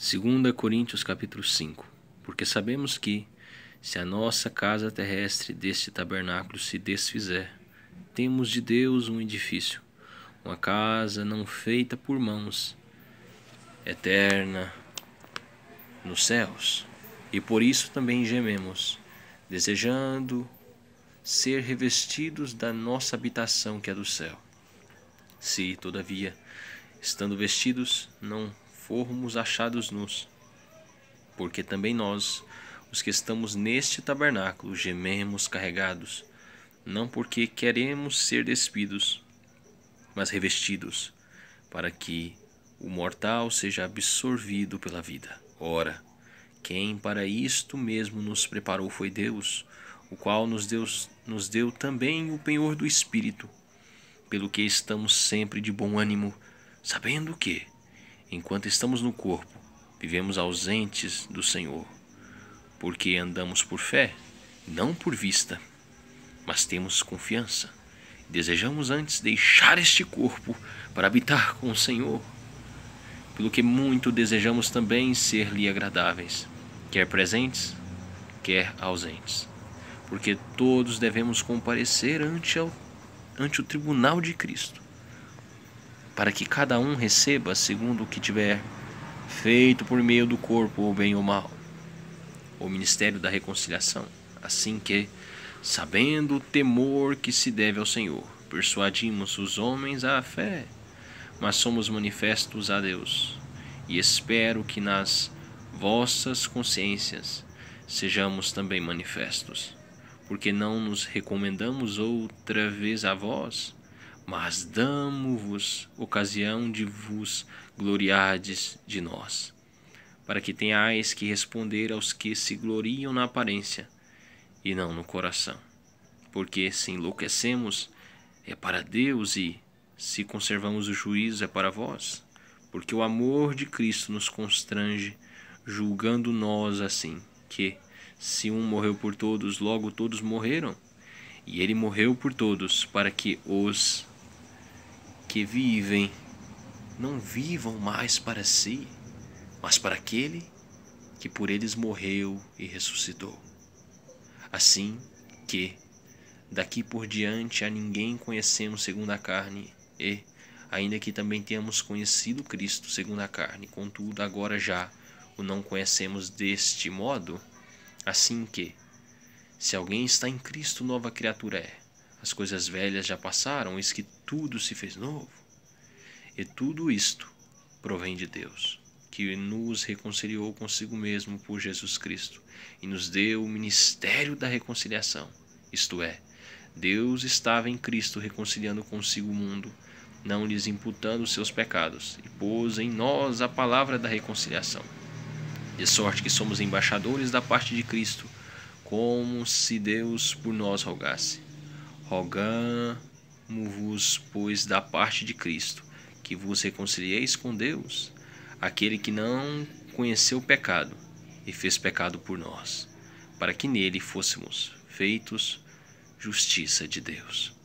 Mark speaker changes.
Speaker 1: 2 Coríntios capítulo 5. Porque sabemos que, se a nossa casa terrestre deste tabernáculo se desfizer, temos de Deus um edifício, uma casa não feita por mãos, eterna nos céus. E por isso também gememos, desejando ser revestidos da nossa habitação que é do céu. Se, todavia, estando vestidos, não formos achados nus. Porque também nós, os que estamos neste tabernáculo, gememos carregados, não porque queremos ser despidos, mas revestidos, para que o mortal seja absorvido pela vida. Ora, quem para isto mesmo nos preparou foi Deus, o qual nos deu, nos deu também o penhor do Espírito, pelo que estamos sempre de bom ânimo, sabendo que, enquanto estamos no corpo, vivemos ausentes do Senhor, porque andamos por fé, não por vista, mas temos confiança. Desejamos antes deixar este corpo para habitar com o Senhor, pelo que muito desejamos também ser-lhe agradáveis, quer presentes, quer ausentes, porque todos devemos comparecer ante, ao, ante o tribunal de Cristo para que cada um receba segundo o que tiver feito por meio do corpo, ou bem ou mal. O ministério da reconciliação, assim que, sabendo o temor que se deve ao Senhor, persuadimos os homens à fé, mas somos manifestos a Deus. E espero que nas vossas consciências sejamos também manifestos, porque não nos recomendamos outra vez a vós, mas damo-vos ocasião de vos gloriardes de nós, para que tenhais que responder aos que se gloriam na aparência e não no coração. Porque se enlouquecemos, é para Deus e se conservamos o juízo, é para vós. Porque o amor de Cristo nos constrange, julgando nós assim, que, se um morreu por todos, logo todos morreram. E ele morreu por todos, para que os que vivem, não vivam mais para si, mas para aquele que por eles morreu e ressuscitou. Assim que, daqui por diante, a ninguém conhecemos segundo a carne, e, ainda que também tenhamos conhecido Cristo segundo a carne, contudo, agora já o não conhecemos deste modo, assim que, se alguém está em Cristo, nova criatura é. As coisas velhas já passaram, eis que tudo se fez novo. E tudo isto provém de Deus, que nos reconciliou consigo mesmo por Jesus Cristo e nos deu o ministério da reconciliação. Isto é, Deus estava em Cristo reconciliando consigo o mundo, não lhes imputando seus pecados, e pôs em nós a palavra da reconciliação. De sorte que somos embaixadores da parte de Cristo, como se Deus por nós rogasse. Rogamo-vos, pois, da parte de Cristo, que vos reconcilieis com Deus, aquele que não conheceu o pecado e fez pecado por nós, para que nele fôssemos feitos justiça de Deus.